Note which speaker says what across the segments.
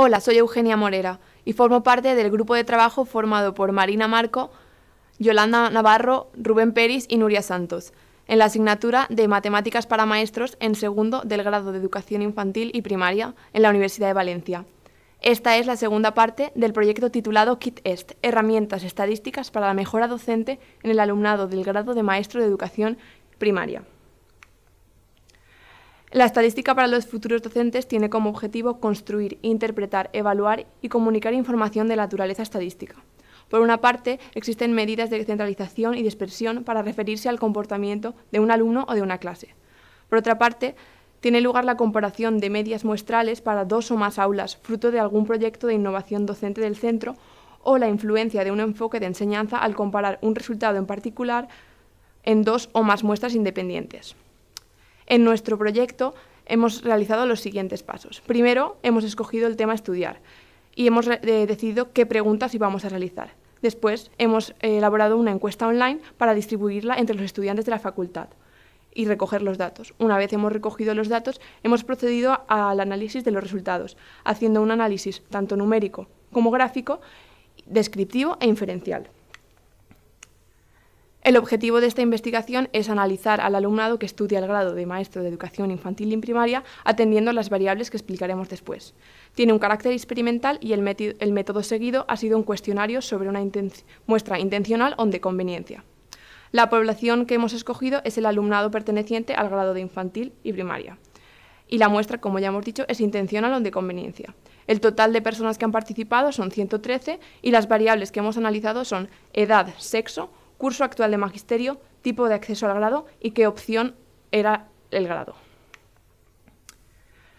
Speaker 1: Hola, soy Eugenia Morera y formo parte del grupo de trabajo formado por Marina Marco, Yolanda Navarro, Rubén Peris y Nuria Santos, en la asignatura de Matemáticas para Maestros en segundo del grado de Educación Infantil y Primaria en la Universidad de Valencia. Esta es la segunda parte del proyecto titulado Kit Est, Herramientas Estadísticas para la Mejora Docente en el Alumnado del grado de Maestro de Educación Primaria. La estadística para los futuros docentes tiene como objetivo construir, interpretar, evaluar y comunicar información de naturaleza estadística. Por una parte, existen medidas de centralización y dispersión para referirse al comportamiento de un alumno o de una clase. Por otra parte, tiene lugar la comparación de medias muestrales para dos o más aulas, fruto de algún proyecto de innovación docente del centro, o la influencia de un enfoque de enseñanza al comparar un resultado en particular en dos o más muestras independientes. En nuestro proyecto hemos realizado los siguientes pasos. Primero, hemos escogido el tema a estudiar y hemos eh, decidido qué preguntas íbamos a realizar. Después, hemos eh, elaborado una encuesta online para distribuirla entre los estudiantes de la facultad y recoger los datos. Una vez hemos recogido los datos, hemos procedido al análisis de los resultados, haciendo un análisis tanto numérico como gráfico, descriptivo e inferencial. El objetivo de esta investigación es analizar al alumnado que estudia el grado de maestro de educación infantil y primaria atendiendo a las variables que explicaremos después. Tiene un carácter experimental y el, método seguido ha sido un cuestionario sobre una muestra intencional o de conveniencia. La población que hemos escogido es el alumnado perteneciente al grado de infantil y primaria. Y la muestra, como ya hemos dicho, es intencional o de conveniencia. El total de personas que han participado son 113 y las variables que hemos analizado son edad, sexo, curso actual de magisterio, tipo de acceso al grado y qué opción era el grado.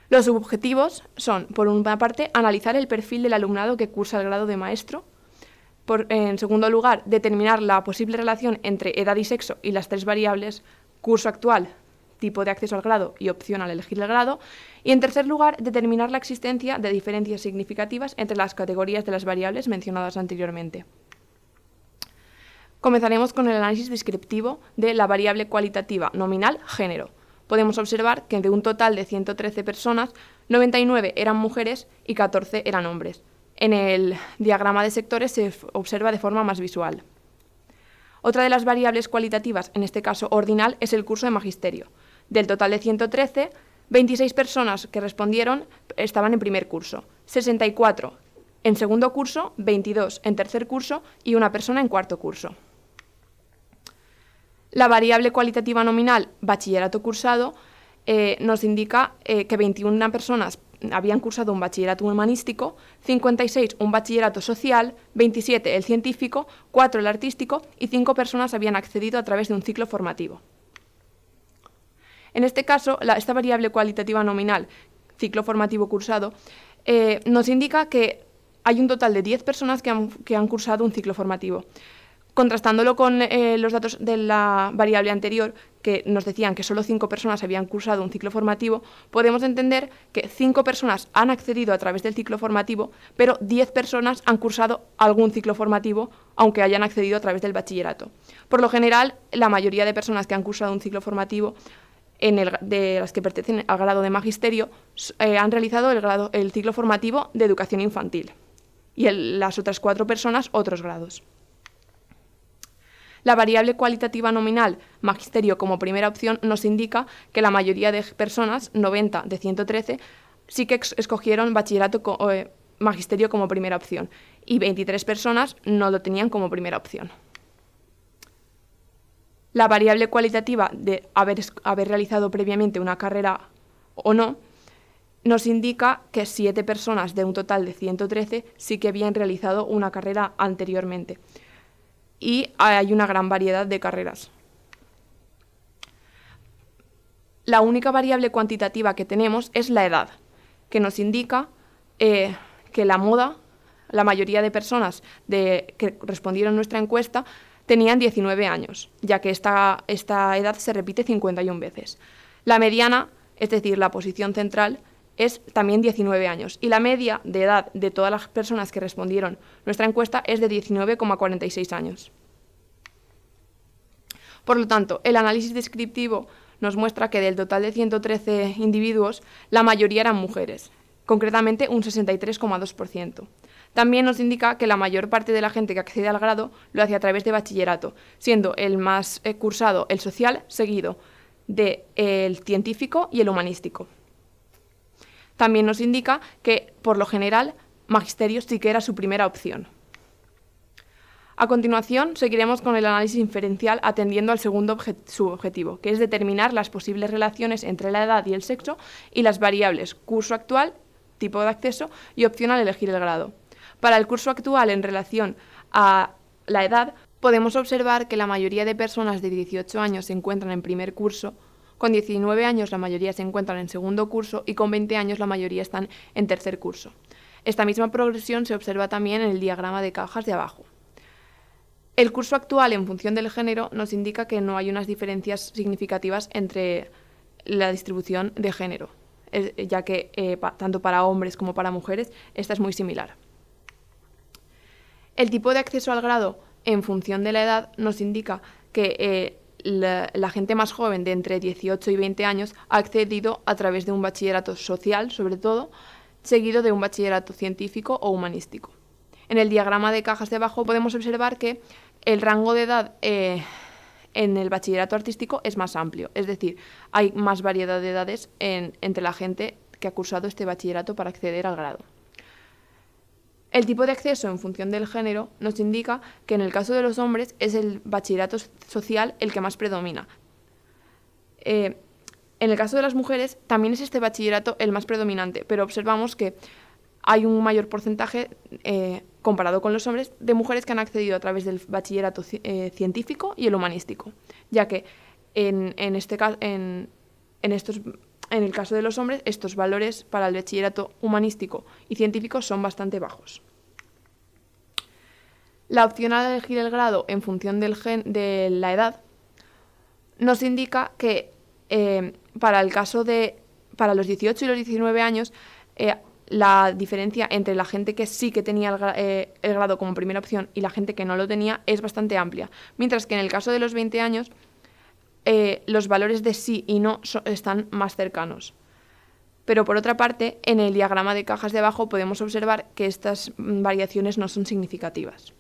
Speaker 1: Los objetivos son, por una parte, analizar el perfil del alumnado que cursa el grado de maestro, en segundo lugar, determinar la posible relación entre edad y sexo y las tres variables curso actual, tipo de acceso al grado y opción al elegir el grado. Y en tercer lugar, determinar la existencia de diferencias significativas entre las categorías de las variables mencionadas anteriormente. Comenzaremos con el análisis descriptivo de la variable cualitativa nominal género. Podemos observar que de un total de 113 personas, 99 eran mujeres y 14 eran hombres. En el diagrama de sectores se observa de forma más visual. Otra de las variables cualitativas, en este caso ordinal, es el curso de magisterio. Del total de 113, 26 personas que respondieron estaban en primer curso, 64 en segundo curso, 22 en tercer curso y una persona en cuarto curso. La variable cualitativa nominal, bachillerato cursado, eh, nos indica eh, que 21 personas habían cursado un bachillerato humanístico, 56 un bachillerato social, 27 el científico, 4 el artístico y 5 personas habían accedido a través de un ciclo formativo. En este caso, esta variable cualitativa nominal, ciclo formativo cursado, eh, nos indica que hay un total de 10 personas que han cursado un ciclo formativo contrastándolo con eh, los datos de la variable anterior, que nos decían que solo cinco personas habían cursado un ciclo formativo, podemos entender que cinco personas han accedido a través del ciclo formativo, pero diez personas han cursado algún ciclo formativo, aunque hayan accedido a través del bachillerato. Por lo general, la mayoría de personas que han cursado un ciclo formativo de las que pertenecen al grado de magisterio eh, han realizado el, grado, el ciclo formativo de educación infantil y las otras cuatro personas otros grados. La variable cualitativa nominal, magisterio como primera opción, nos indica que la mayoría de personas, 90 de 113, sí que escogieron bachillerato o eh, magisterio como primera opción y 23 personas no lo tenían como primera opción. La variable cualitativa de haber, haber realizado previamente una carrera o no nos indica que 7 personas de un total de 113 sí que habían realizado una carrera anteriormente y hay una gran variedad de carreras. La única variable cuantitativa que tenemos es la edad, que nos indica eh, que la moda, la mayoría de personas que respondieron nuestra encuesta, tenían 19 años, ya que esta, esta edad se repite 51 veces. La mediana, es decir, la posición central, es también 19 años y la media de edad de todas las personas que respondieron nuestra encuesta es de 19,46 años. Por lo tanto, el análisis descriptivo nos muestra que del total de 113 individuos, la mayoría eran mujeres, concretamente un 63,2%. También nos indica que la mayor parte de la gente que accede al grado lo hace a través de bachillerato, siendo el más eh, cursado el social, seguido del el científico y el humanístico también nos indica que, por lo general, magisterio sí que era su primera opción. A continuación, seguiremos con el análisis inferencial atendiendo al segundo subobjetivo, que es determinar las posibles relaciones entre la edad y el sexo y las variables curso actual, tipo de acceso y opción al elegir el grado. Para el curso actual en relación a la edad, podemos observar que la mayoría de personas de 18 años se encuentran en primer curso con 19 años la mayoría se encuentran en segundo curso y con 20 años la mayoría están en tercer curso. Esta misma progresión se observa también en el diagrama de cajas de abajo. El curso actual en función del género nos indica que no hay unas diferencias significativas entre la distribución de género, eh, ya que eh, tanto para hombres como para mujeres esta es muy similar. El tipo de acceso al grado en función de la edad nos indica que eh, la, gente más joven de entre 18 y 20 años ha accedido a través de un bachillerato social, sobre todo, seguido de un bachillerato científico o humanístico. En el diagrama de cajas de abajo podemos observar que el rango de edad eh, en el bachillerato artístico es más amplio, es decir, hay más variedad de edades entre la gente que ha cursado este bachillerato para acceder al grado. El tipo de acceso en función del género nos indica que en el caso de los hombres es el bachillerato social el que más predomina. Eh, en el caso de las mujeres también es este bachillerato el más predominante, pero observamos que hay un mayor porcentaje, eh, comparado con los hombres, de mujeres que han accedido a través del bachillerato eh, científico y el humanístico, ya que en, este, en estos en el caso de los hombres, estos valores para el bachillerato humanístico y científico son bastante bajos. La opción de elegir el grado en función de la edad nos indica que eh, para el caso de para los 18 y los 19 años eh, la diferencia entre la gente que sí que tenía eh, el grado como primera opción y la gente que no lo tenía es bastante amplia, mientras que en el caso de los 20 años eh, los valores de sí y no están más cercanos. Pero por otra parte, en el diagrama de cajas de abajo podemos observar que estas mm, variaciones no son significativas.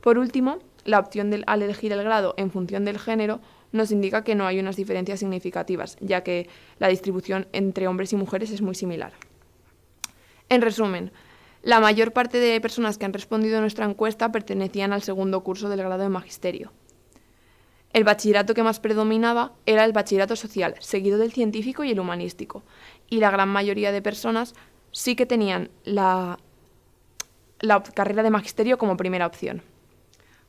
Speaker 1: Por último, la opción del, al elegir el grado en función del género nos indica que no hay unas diferencias significativas, ya que la distribución entre hombres y mujeres es muy similar. En resumen, la mayor parte de personas que han respondido a nuestra encuesta pertenecían al segundo curso del grado de magisterio. El bachillerato que más predominaba era el bachillerato social, seguido del científico y el humanístico, y la gran mayoría de personas sí que tenían la, carrera de magisterio como primera opción.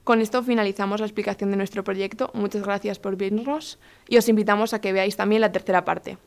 Speaker 1: Con esto finalizamos la explicación de nuestro proyecto. Muchas gracias por vernos y os invitamos a que veáis también la tercera parte.